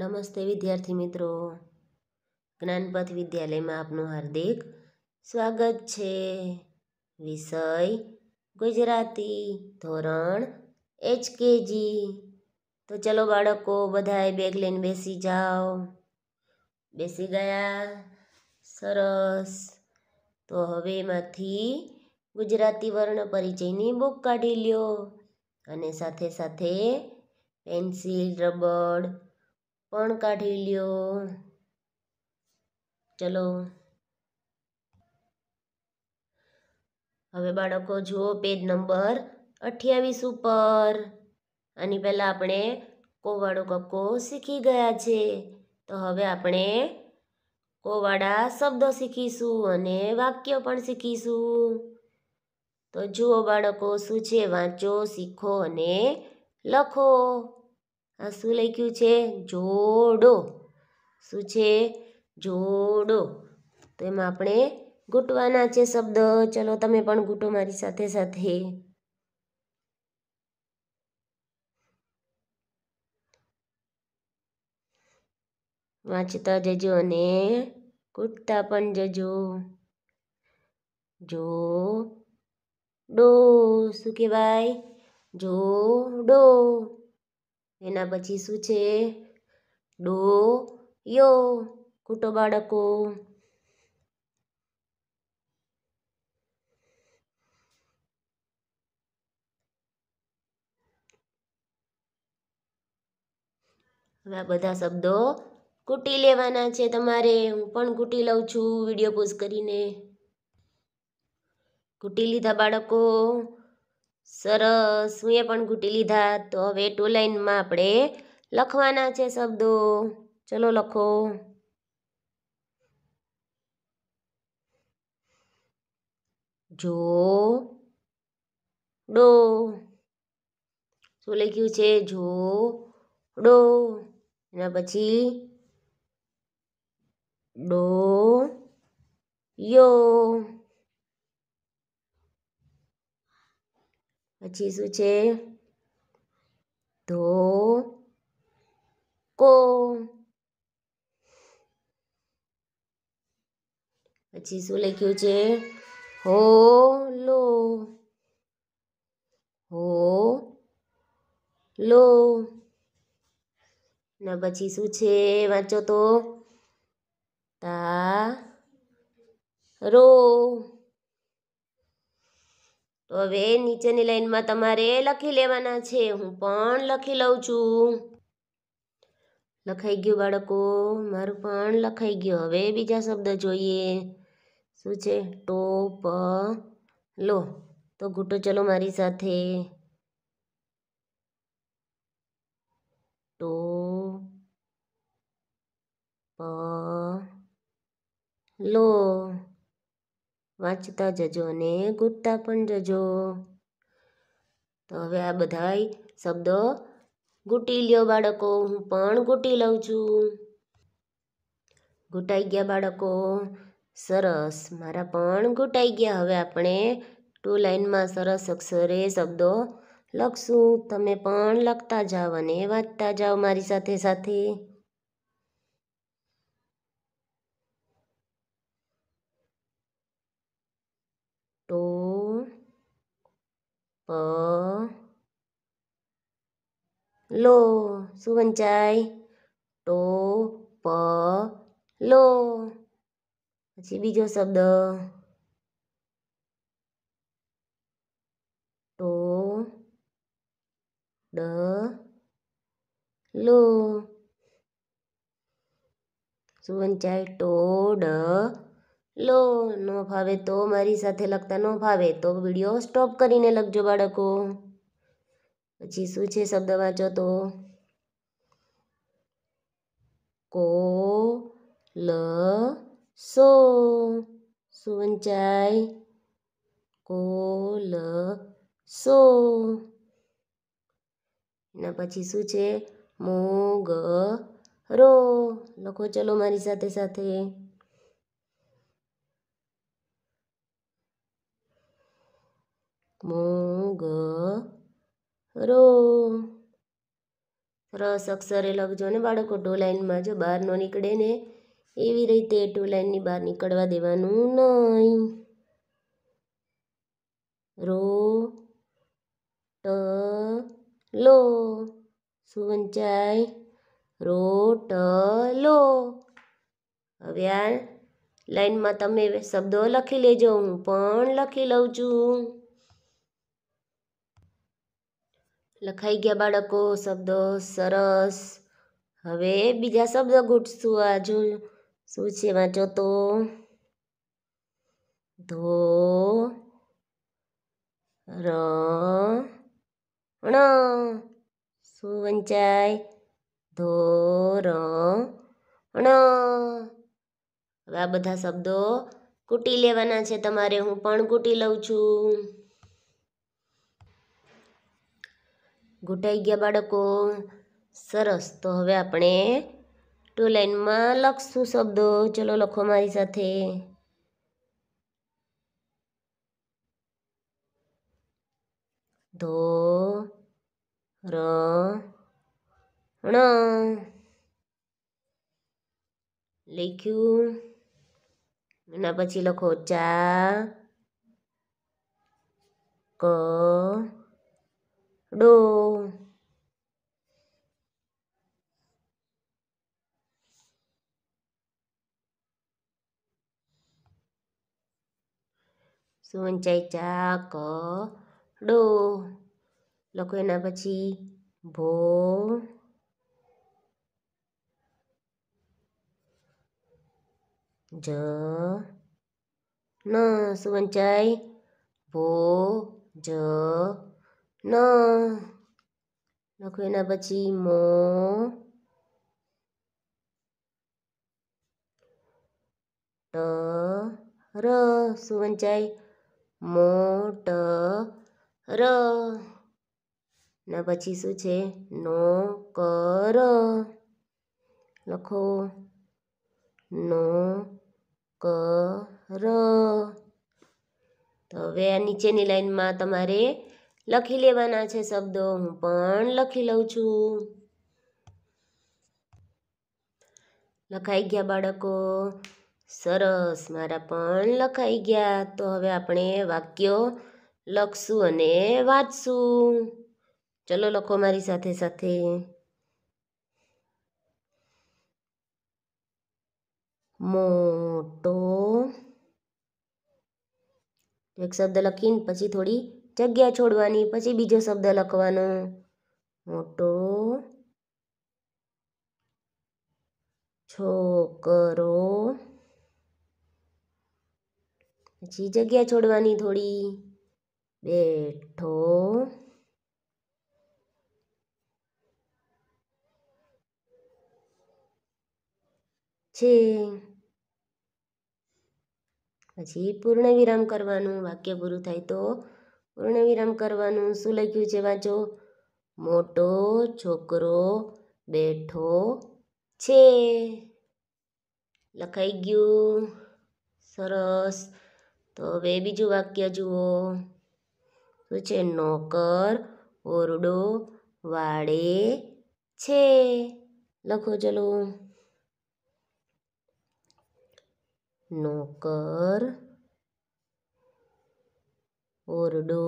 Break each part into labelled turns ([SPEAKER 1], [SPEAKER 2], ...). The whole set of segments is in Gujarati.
[SPEAKER 1] નમસ્તે વિદ્યાર્થી મિત્રો જ્ઞાનપથ વિદ્યાલયમાં આપનું હાર્દિક સ્વાગત છે વિષય ગુજરાતી ધોરણ એચકેજી તો ચલો બાળકો બધાએ બેગ લઈને બેસી જાઓ બેસી ગયા સરસ તો હવે એમાંથી ગુજરાતી વર્ણ પરિચયની બુક કાઢી લ્યો અને સાથે સાથે પેન્સિલ રબડ પણ કાઢી લ્યો ચલો હવે બાળકો જુઓ પેજ નંબર અઠ્યાવીસ ઉપર આની પહેલાં આપણે કોવાળો કક્કો શીખી ગયા છે તો હવે આપણે કોવાળા શબ્દો શીખીશું અને વાક્યો પણ શીખીશું તો જુઓ બાળકો શું છે વાંચો શીખો અને લખો શું લખ્યું છે જોડો શું છે જોડો તો એમાં આપણે ગૂંટવાના છે શબ્દ ચલો તમે પણ ગૂંટો મારી સાથે સાથે વાંચતા જજો અને કૂદતા પણ જજો જો ડો શું કહેવાય જો ડો એના પછી શું છે ડો યો કૂટો બાળકો હવે આ બધા શબ્દો કૂટી લેવાના છે તમારે હું પણ કૂટી લઉં છું વિડીયો પોઝ કરીને કૂટી લીધા બાળકો સરસ હું એ પણ ઘૂંટી લીધા તો હવે ટુ લાઇનમાં આપણે લખવાના છે શબ્દો ચલો લખો જો ડો શું લખ્યું છે જો ડો એના પછી ડો યો પછી શું છે ધો કો પછી શું લખ્યું છે હો લો હો લો ને પછી શું છે વાંચો તો તા રો તો હવે નીચેની લાઈનમાં તમારે લખી લેવાના છે હું પણ લખી લઉં છું લખાઈ ગયું બાળકો મારું પણ લખાઈ ગયું હવે બીજા શબ્દ જોઈએ શું છે ટોપ લો તો ઘૂંટો ચલો મારી સાથે ટો પ લો વાંચતા જજો અને ગૂંટતા પણ જજો તો હવે આ બધાય શબ્દો ગૂંટી લ્યો બાળકો હું પણ ગૂંટી લઉં છું ઘૂંટાઈ ગયા બાળકો સરસ મારા પણ ઘૂંટાઈ ગયા હવે આપણે ટુ લાઇનમાં સરસ અક્ષરે શબ્દો લખશું તમે પણ લખતા જાઓ અને વાંચતા જાઓ મારી સાથે સાથે pờ lô su văn chay tố pờ lô chị video sập đờ tố đỡ, lô su văn chay tố đỡ લો ન ફાવે તો મારી સાથે લખતા ન ફાવે તો વિડીયો સ્ટોપ કરીને લખજો બાળકો પછી શું છે શબ્દ વાંચો તો કો લ સો શું વંચાય કો લ સો એના પછી શું છે મોગ રો લખો ચલો મારી સાથે સાથે મોગરો સરસ અક્ષરે લખજો ને બાળકો ટુ લાઇનમાં જો બહાર ન નીકળે ને એવી રીતે ટુ લાઇનની બહાર નીકળવા દેવાનું નહીં રો ટ લો શું વંચાય ટ લો હવે આ લાઇનમાં તમે શબ્દો લખી લેજો હું પણ લખી લઉં છું લખાઈ ગયા બાળકો શબ્દો સરસ હવે બીજા શબ્દ ગોઠશું આ જો શું છે વાંચો તો ધો ર ણ શું વંચાય ધો ર ણ હવે આ બધા શબ્દો કૂટી લેવાના છે તમારે હું પણ કૂટી લઉં છું ઘૂંટાઈ ગયા બાળકો સરસ તો હવે આપણે ટુ લાઇનમાં લખશું શબ્દો ચલો લખો મારી સાથે ધો ર ણ લખ્યું એના પછી લખો ચા ક đô xuân chạy cha có đô là quên là chi bố giờ nó xuân chạy bố giờ ન લખો એના પછી મો ટ ર શું વંચાય મોટ ર ના પછી શું છે નો કર લખો નો કર તો હવે આ નીચેની લાઈનમાં તમારે લખી લેવાના છે શબ્દો હું પણ લખી લઉં છું લખાઈ ગયા બાળકો સરસ મારા પણ લખાઈ ગયા તો હવે આપણે વાક્યો લખશું અને વાંચશું ચલો લખો મારી સાથે સાથે મોટો એક શબ્દ લખીને પછી થોડી જગ્યા છોડવાની પછી બીજો શબ્દ લખવાનો મોટો છોકરો પછી જગ્યા છોડવાની થોડી બેઠો છે પછી પૂર્ણ વિરામ કરવાનું વાક્ય પૂરું થાય તો પૂર્ણવિરામ કરવાનું શું લખ્યું છે વાંચો મોટો છોકરો બેઠો છે લખાઈ ગયું સરસ તો હવે બીજું વાક્ય જુઓ શું છે નોકર ઓરડો વાળે છે લખો ચલો નોકર ઓરડો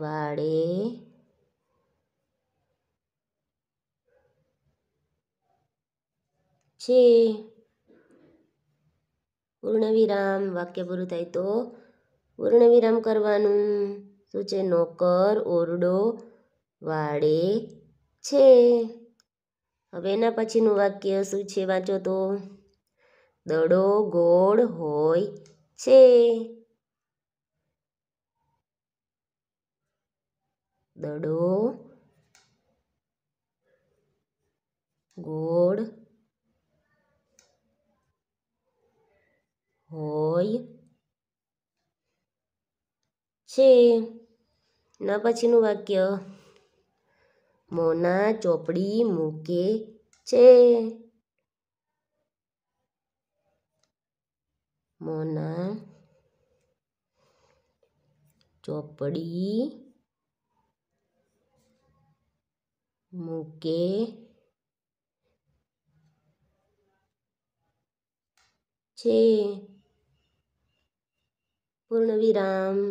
[SPEAKER 1] વાડે છે પૂર્ણ વિરામ વાક્ય પૂરું થાય તો પૂર્ણ વિરામ કરવાનું શું છે નોકર ઓરડો વાડે છે હવે એના પછીનું વાક્ય શું છે વાંચો તો દડો ગોળ હોય છે દડો ગોળ હોય છે ના પછીનું વાક્ય મોના ચોપડી મૂકે છે મોના ચોપડી મૂકે છે પૂર્ણવિરામ હવે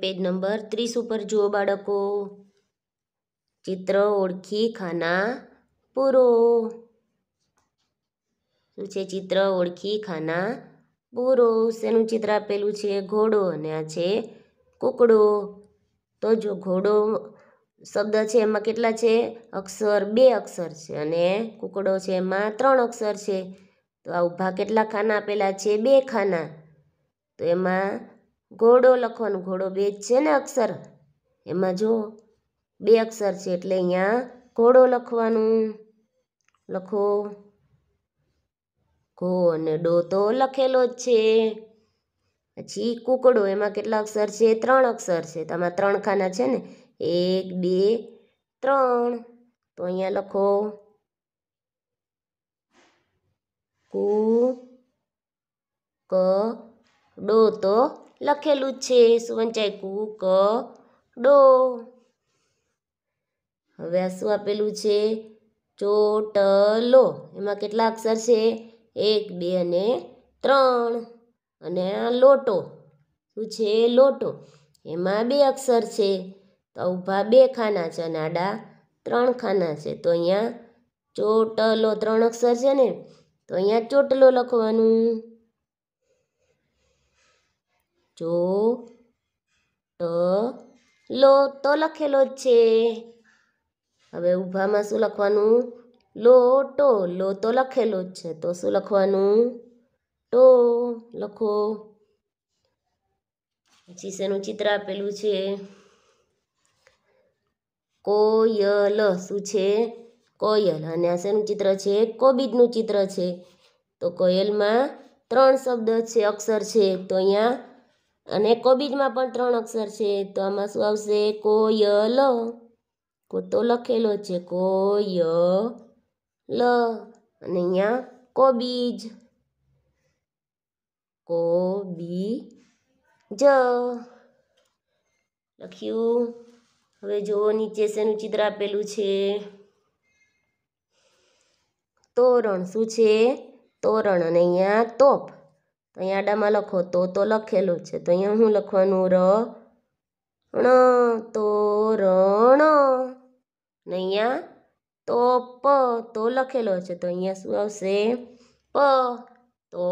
[SPEAKER 1] પેજ નંબર ત્રીસ ઉપર જુઓ બાળકો ચિત્ર ઓળખી ખાના પૂરો શું છે ચિત્ર ઓળખી ખાના બોરોસ શેનું ચિત્ર આપેલું છે ઘોડો અને આ છે કુકડો તો જો ઘોડો શબ્દ છે એમાં કેટલા છે અક્ષર બે અક્ષર છે અને કુકડો છે એમાં ત્રણ અક્ષર છે તો આ ઊભા કેટલા ખાના આપેલા છે બે ખાના તો એમાં ઘોડો લખવાનું ઘોડો બે જ છે ને અક્ષર એમાં જો બે અક્ષર છે એટલે અહીંયા ઘોડો લખવાનું લખો ઘો અને ડો તો લખેલો જ છે પછી કુકડો એમાં કેટલા અક્ષર છે ત્રણ અક્ષર છે તો આમાં ત્રણ ખાના છે ને એક બે ત્રણ તો અહીંયા લખો કુ ક ડો તો લખેલું જ છે શું વંચાય કુ ક ડો હવે આ શું આપેલું છે ચોટલો એમાં કેટલા અક્ષર છે એક બે અને ત્રણ અને આ લોટો શું છે લોટો એમાં બે અક્ષર છે તો ઊભા બે ખાના છે અને આડા ત્રણ ખાના છે તો અહીંયા ચોટલો ત્રણ અક્ષર છે ને તો અહીંયા ચોટલો લખવાનું જો ટ લો તો લખેલો જ છે હવે ઊભામાં શું લખવાનું લોટો લો તો લખેલો જ છે તો શું લખવાનું ટો લખો પછી શેનું ચિત્ર આપેલું છે કોયલ શું છે કોયલ અને આ શેનું ચિત્ર છે કોબીજનું ચિત્ર છે તો કોયલમાં ત્રણ શબ્દ છે અક્ષર છે તો અહીંયા અને કોબીજમાં પણ ત્રણ અક્ષર છે તો આમાં શું આવશે કોયલ તો લખેલો છે કોયલ લ અને અહીંયા કોબીજ કોબી જ લખ્યું હવે જો નીચે શેનું ચિત્ર આપેલું છે તોરણ શું છે તોરણ અને અહીંયા તોપ તો અહીંયા આડામાં લખો તો તો લખેલું છે તો અહીંયા હું લખવાનું ર ણ તોરણ અને અહીંયા તો પ તો લખેલો છે તો અહીંયા શું આવશે પ તો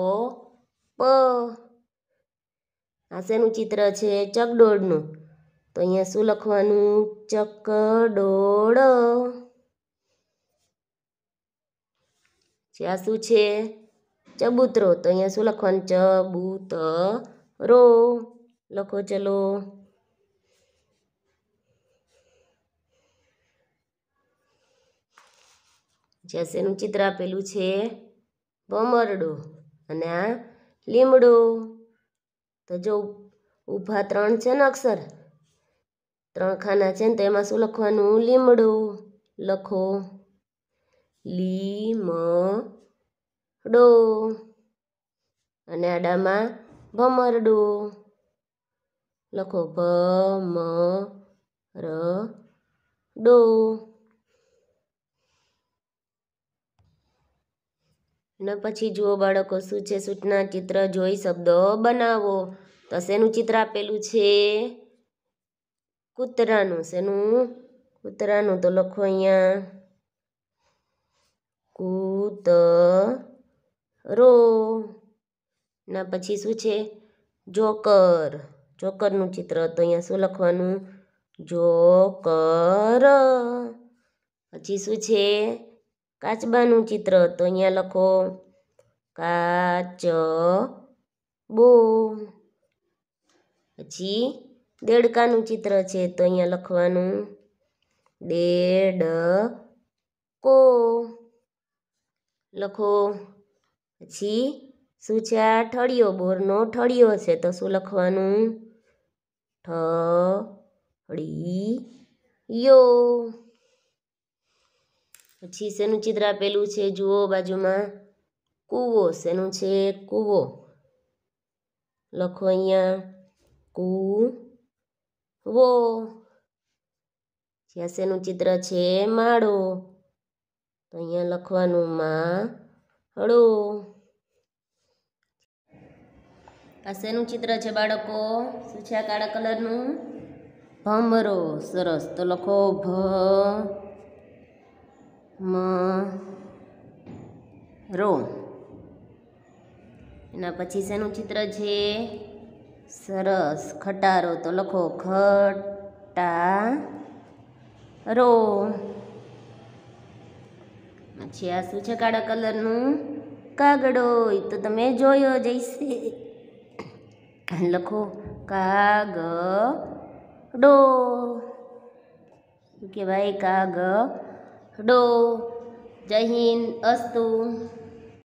[SPEAKER 1] પ આ શેનું ચિત્ર છે ચકડોળનું તો અહીંયા શું લખવાનું ચકડોળ આ શું છે ચબૂતરો તો અહીંયા શું લખવાનું ચબૂતરો લખો ચલો જ્યાં શેનું ચિત્ર આપેલું છે ભમરડો અને આ લીમડો તો જો ઊભા ત્રણ છે ને અક્ષર ત્રણ ખાના છે ને તો એમાં શું લખવાનું લીમડો લખો ડો અને આડામાં ભમરડું લખો ર ડો ને પછી જુઓ બાળકો શું છે સૂચના ચિત્ર જોઈ શબ્દો બનાવો તો શેનું ચિત્ર આપેલું છે કૂતરાનું શેનું કૂતરાનું તો લખો અહીંયા રો ના પછી શું છે જોકર જોકરનું ચિત્ર તો અહીંયા શું લખવાનું જોકર પછી શું છે કાચબાનું ચિત્ર તો અહીંયા લખો કાચ બો પછી દેડકાનું ચિત્ર છે તો અહીંયા લખવાનું દેડ કો લખો પછી શું છે આ ઠળિયો બોરનો ઠળિયો છે તો શું લખવાનું યો પછી શેનું ચિત્ર આપેલું છે જુઓ બાજુમાં કૂવો શેનું છે કૂવો લખો અહીંયા કૂવો જ્યાં શેનું ચિત્ર છે માળો તો અહીંયા લખવાનું માળો આ શેનું ચિત્ર છે બાળકો શું છે આ કાળા કલરનું ભમરો સરસ તો લખો ભ મ રો એના પછી શેનું ચિત્ર છે સરસ ખટારો તો લખો ખટા રો પછી આ શું છે કાળા કલરનું કાગડો એ તો તમે જોયો જઈશે લખો કાગડો શું કહેવાય કાગ ડો જય હિન્દ અસ્તુ